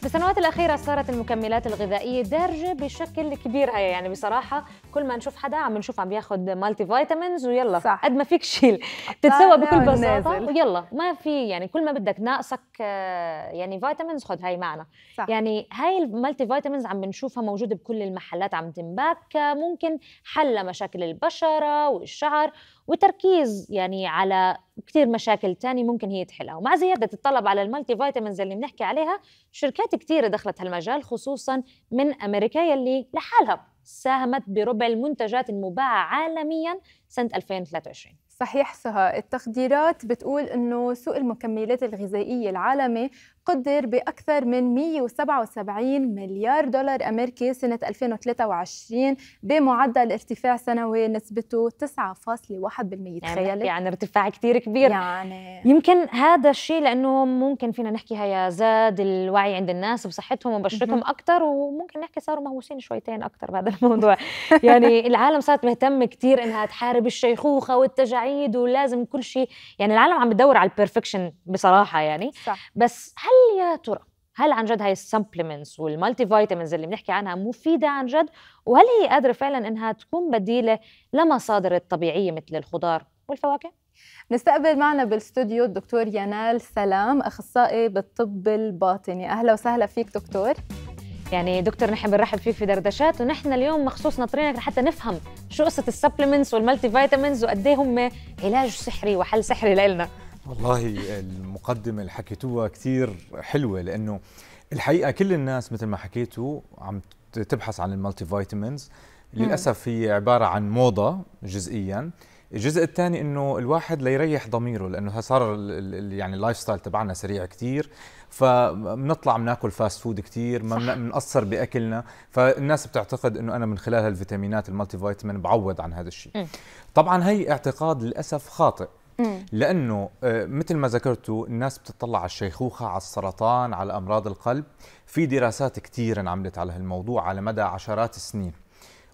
في السنوات الأخيرة صارت المكملات الغذائية دارجة بشكل كبير هي يعني بصراحة كل ما نشوف حدا عم نشوف عم ياخذ مالتي فيتامينز ويلا صح. قد ما فيك شيل تتسوى بكل بساطة ويلا ما في يعني كل ما بدك ناقصك آه، يعني فيتامينز خذ هاي معنا صح. يعني هاي المالتي فيتامينز عم بنشوفها موجودة بكل المحلات عم تنباك ممكن حل مشاكل البشرة والشعر وتركيز يعني على كثير مشاكل تانية ممكن هي تحلها ومع زيادة الطلب على المالتي فيتامينز اللي بنحكي عليها شركات كثيرة دخلت هالمجال خصوصا من أمريكا يلي لحالها ساهمت بربع المنتجات المباعة عالميا سنة 2023 صحيحتها التقديرات بتقول انه سوق المكملات الغذائيه العالمي قدر باكثر من 177 مليار دولار امريكي سنه 2023 بمعدل ارتفاع سنوي نسبته 9.1% يعني تخيلي يعني, يعني ارتفاع كثير كبير يعني يمكن هذا الشيء لانه ممكن فينا نحكي هيا زاد الوعي عند الناس بصحتهم وبشرتهم اكثر وممكن نحكي صاروا مهووسين شويتين اكثر بهذا الموضوع يعني العالم صارت مهتمه كثير انها تحارب الشيخوخه والتجاعيد مواعيد ولازم كل شيء يعني العالم عم بتدور على البرفكشن بصراحه يعني صح. بس هل يا ترى هل عن جد هاي السبلمنتس والمالتي فيتامينز اللي بنحكي عنها مفيده عن جد وهل هي قادره فعلا انها تكون بديله لمصادر الطبيعيه مثل الخضار والفواكه نستقبل معنا بالاستوديو الدكتور ينال سلام اخصائي بالطب الباطني اهلا وسهلا فيك دكتور يعني دكتور نحن بنرحب فيك في دردشات ونحن اليوم مخصوص ناطرينك لحتى نفهم شو قصه السبلمنتس والمالتي فيتامينز وقد ايه هم علاج سحري وحل سحري لنا والله المقدمه اللي حكيتوها كثير حلوه لانه الحقيقه كل الناس مثل ما حكيتوا عم تبحث عن المالتي فيتامينز للاسف هي عباره عن موضه جزئيا الجزء الثاني انه الواحد ليريح ضميره لانه صار يعني اللايف ستايل تبعنا سريع كثير فبنطلع بناكل فاست فود كثير ما بنقصر باكلنا فالناس بتعتقد انه انا من خلال هالفيتامينات المالتي فيتامين بعوض عن هذا الشيء طبعا هي اعتقاد للاسف خاطئ لانه آه، مثل ما ذكرتوا الناس بتطلع على الشيخوخه على السرطان على امراض القلب في دراسات كثير انعملت على هالموضوع على مدى عشرات السنين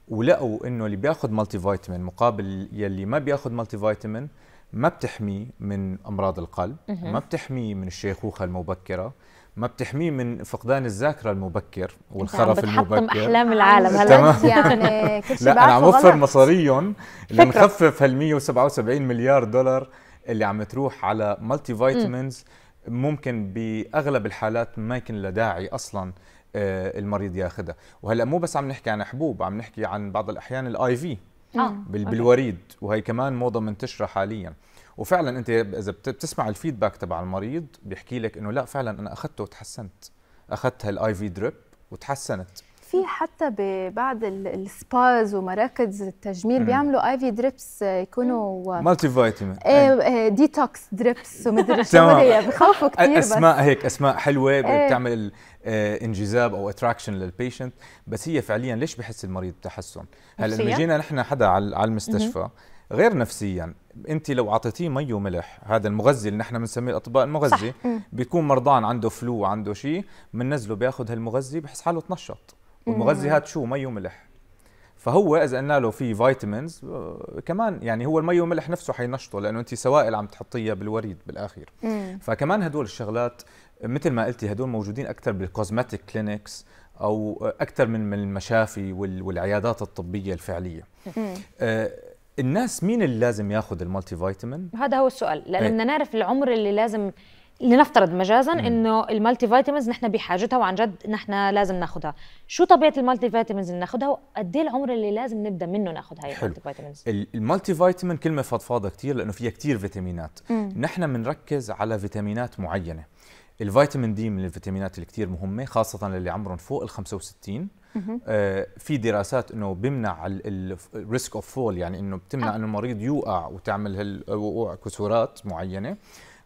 ولقوا انه اللي بياخذ مالتي فيتامين مقابل يلي ما بياخذ مالتي فيتامين ما بتحميه من امراض القلب ما بتحميه من الشيخوخه المبكره ما بتحميه من فقدان الذاكره المبكر والخرف نعم، المبكر بتحطم احلام العالم هلا يعني كل شيء لا انا عم وفر مصاريهم لنخفف هال 177 مليار دولار اللي عم تروح على مالتي فيتامينز ممكن باغلب الحالات ما يكون لها داعي اصلا آه، المريض ياخذها وهلا مو بس عم نحكي عن حبوب عم نحكي عن بعض الاحيان الاي آه. في بالوريد وهي كمان موضه منتشره حاليا وفعلا انت اذا بتسمع الفيدباك تبع المريض بيحكي لك انه لا فعلا انا اخذته وتحسنت اخذت هالاي في دريب وتحسنت في حتى ببعض السباز ومراكز التجميل مم. بيعملوا ايفي آه، دريبس يكونوا مالتي فيتامين ايه ديتوكس دريبس ومدري شو هي بخافوا كثير اسماء بس. هيك اسماء حلوه إيه. بتعمل آه، انجذاب او اتراكشن للبيشنت بس هي فعليا ليش بحس المريض بتحسن هلا لما جينا نحن حدا على المستشفى غير نفسيا انت لو اعطيتيه مي وملح هذا المغذي اللي نحن بنسميه الاطباء المغذي صح. بيكون مرضان عنده فلو عنده شيء بننزله بياخذ هالمغذي بحس حاله تنشط والمغذي هذا شو مي وملح فهو اذا قلنا له في فيتامينز آه، كمان يعني هو المي والملح نفسه حينشطه لانه انت سوائل عم تحطيها بالوريد بالاخير فكمان هدول الشغلات مثل ما قلتي هدول موجودين اكثر بالكوزمتيك كلينكس او اكثر من من المشافي والعيادات الطبيه الفعليه آه، الناس مين اللي لازم ياخذ المالتي فيتامين هذا هو السؤال لان إيه. بدنا نعرف العمر اللي لازم لنفترض مجازا انه المالتي فيتامينز نحن بحاجتها وعن جد نحن لازم ناخذها شو طبيعه المالتي فيتامينز اللي ناخذها وقد ايه العمر اللي لازم نبدا منه ناخذ هاي المالتي فيتامينز المالتي فيتامين كلمه فضفاضه كثير لانه فيها كثير فيتامينات نحن بنركز على فيتامينات معينه الفيتامين دي من الفيتامينات اللي كثير مهمه خاصه للي عمرهم فوق ال 65 آه في دراسات انه بيمنع الريسك اوف فول يعني انه بتمنع آه. انه المريض يوقع وتعمل هالوقوع كسورات معينه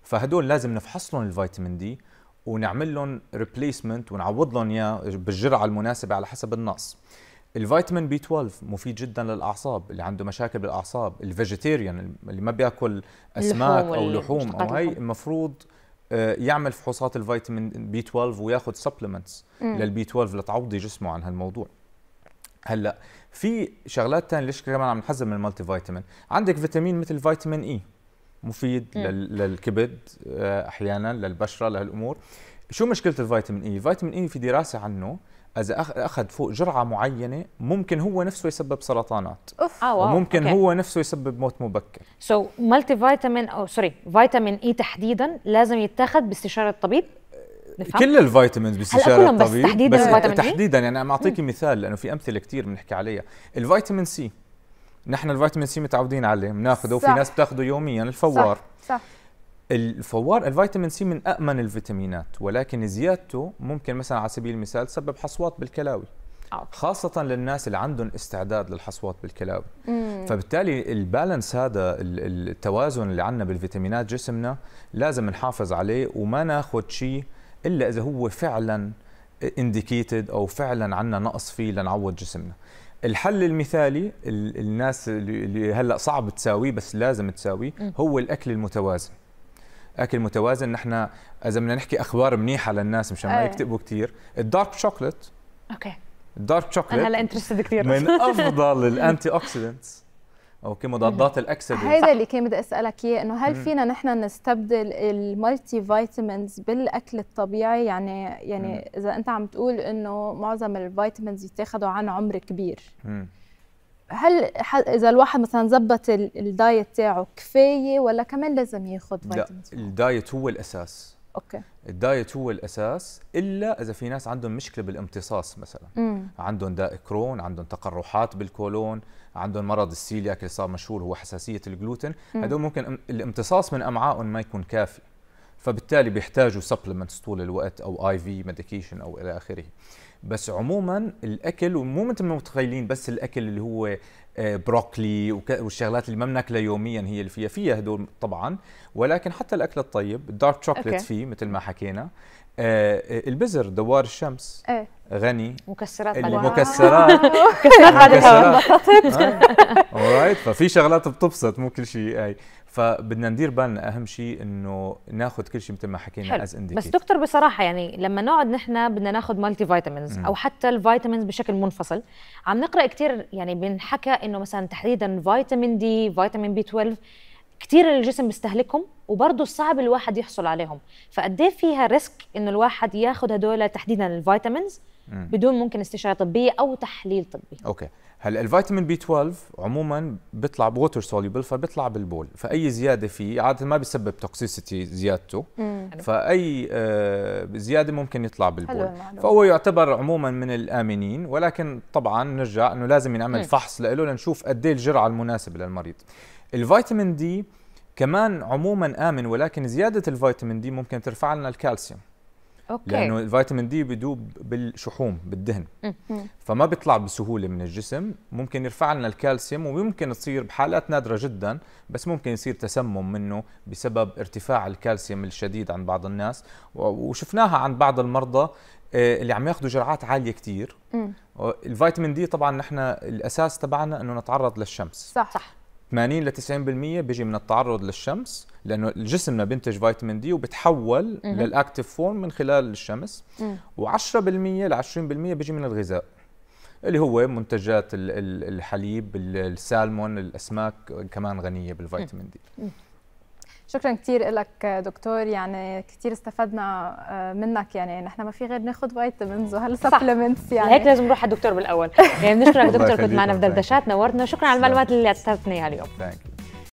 فهدول لازم نفحص لهم الفيتامين دي ونعمل لهم ريبليسمنت ونعوض لهم اياه بالجرعه المناسبه على حسب النقص الفيتامين بي 12 مفيد جدا للاعصاب اللي عنده مشاكل بالاعصاب الفيجيتيريان اللي ما بياكل اسماك او لحوم او هي المفروض آه، يعمل فحوصات الفيتامين بي 12 وياخذ سبلمنتس للبي 12 لتعوضي جسمه عن هالموضوع هلا في شغلات ثانيه ليش كمان عم نحذر من المالتي فيتامين عندك فيتامين مثل فيتامين اي e. مفيد م. للكبد آه، احيانا للبشره لهالامور شو مشكله الفيتامين اي فيتامين اي في دراسه عنه اذا اخذ فوق جرعه معينه ممكن هو نفسه يسبب سرطانات اوف آه وممكن أوكي. هو نفسه يسبب موت مبكر سو مالتي فيتامين او سوري فيتامين اي تحديدا لازم يتاخذ باستشاره الطبيب نفهم؟ كل الفيتامينز باستشاره الطبيب بس تحديدا بس تحديدا يعني انا اعطيكي مثال لانه في امثله كثير بنحكي عليها الفيتامين سي نحن الفيتامين سي متعودين عليه بناخذه وفي ناس بتاخذه يوميا الفوار صح, صح. الفوار الفيتامين سي من أأمن الفيتامينات ولكن زيادته ممكن مثلا على سبيل المثال تسبب حصوات بالكلاوي آه. خاصة للناس اللي عندهم استعداد للحصوات بالكلاوي فبالتالي البالانس هذا التوازن اللي عندنا بالفيتامينات جسمنا لازم نحافظ عليه وما ناخذ شيء إلا إذا هو فعلا انديكيتد أو فعلا عندنا نقص فيه لنعوض جسمنا الحل المثالي الناس اللي هلا صعب تساويه بس لازم تساويه هو الاكل المتوازن اكل متوازن نحن اذا بدنا نحكي اخبار منيحه للناس مشان ما آه. يكتئبوا كثير الدارك شوكليت اوكي الدارك شوكليت انا هلا انترستد كثير من افضل الانتي اوكسيدنتس اوكي مضادات الاكسده هذا اللي كان بدي اسالك اياه انه هل فينا نحن نستبدل المالتي فيتامينز بالاكل الطبيعي يعني يعني اذا انت عم تقول انه معظم الفيتامينز يتاخذوا عن عمر كبير هل اذا الواحد مثلا زبط الدايت تاعه كفايه ولا كمان لازم ياخذ فيتامينز لا الدايت هو الاساس اوكي الدايت هو الاساس الا اذا في ناس عندهم مشكله بالامتصاص مثلا مم. عندهم داء كرون عندهم تقرحات بالكولون عندهم مرض السيلياك اللي صار مشهور هو حساسيه الجلوتين هدول ممكن الامتصاص من امعائهم ما يكون كافي فبالتالي بيحتاجوا سبلمنتس طول الوقت او اي في ميديكيشن او الى اخره بس عموما الاكل ومو مثل ما متخيلين بس الاكل اللي هو بروكلي آه، والشغلات اللي ما بناكلها يوميا هي اللي فيها فيها هدول طبعا ولكن حتى الاكل الطيب الدارك شوكليت okay. فيه مثل ما حكينا آه، آه، البزر دوار الشمس ايه غني مكسرات المكسرات مكسرات مكسرات الهواء آه. ففي شغلات بتبسط مو كل شيء اي فبدنا ندير بالنا اهم شيء انه ناخذ كل شيء مثل ما حكينا از بس دكتور بصراحه يعني لما نقعد نحن بدنا ناخذ مالتي فيتامينز او حتى الفيتامينز بشكل منفصل عم نقرا كثير يعني بنحكى انه مثلا تحديدا فيتامين دي فيتامين بي 12 كثير الجسم بيستهلكهم وبرضه صعب الواحد يحصل عليهم فقد ايه فيها ريسك انه الواحد ياخد هدول تحديدا الفيتامينز بدون ممكن استشاره طبيه او تحليل طبي اوكي هلا الفيتامين بي 12 عموما بيطلع بوتر سوليبل فبيطلع بالبول فاي زياده فيه عاده ما بيسبب توكسيسيتي زيادته مم. فاي آه، زياده ممكن يطلع بالبول فهو يعتبر عموما من الامنين ولكن طبعا نرجع انه لازم ينعمل فحص له لنشوف قد ايه الجرعه المناسبه للمريض الفيتامين دي كمان عموما امن ولكن زياده الفيتامين دي ممكن ترفع لنا الكالسيوم أوكي. لانه الفيتامين دي بيدوب بالشحوم بالدهن فما بيطلع بسهوله من الجسم ممكن يرفع لنا الكالسيوم وممكن تصير بحالات نادره جدا بس ممكن يصير تسمم منه بسبب ارتفاع الكالسيوم الشديد عند بعض الناس وشفناها عند بعض المرضى آه، اللي عم ياخذوا جرعات عاليه كثير الفيتامين دي طبعا نحن الاساس تبعنا انه نتعرض للشمس صح صح 80 ل 90% بيجي من التعرض للشمس لانه جسمنا بينتج فيتامين دي وبتحول للاكتيف فورم من خلال الشمس و10% ل 20% بيجي من الغذاء اللي هو منتجات الحليب السالمون الاسماك كمان غنيه بالفيتامين دي شكرا كثير لك دكتور يعني كثير استفدنا آه، منك يعني نحن ما في غير ناخذ فيتامينز وهالسبلمنتس يعني هيك لازم نروح على الدكتور بالاول يعني بنشكرك دكتور كنت معنا في دردشات نورتنا شكرا على المعلومات اللي اعطيتنا اياها اليوم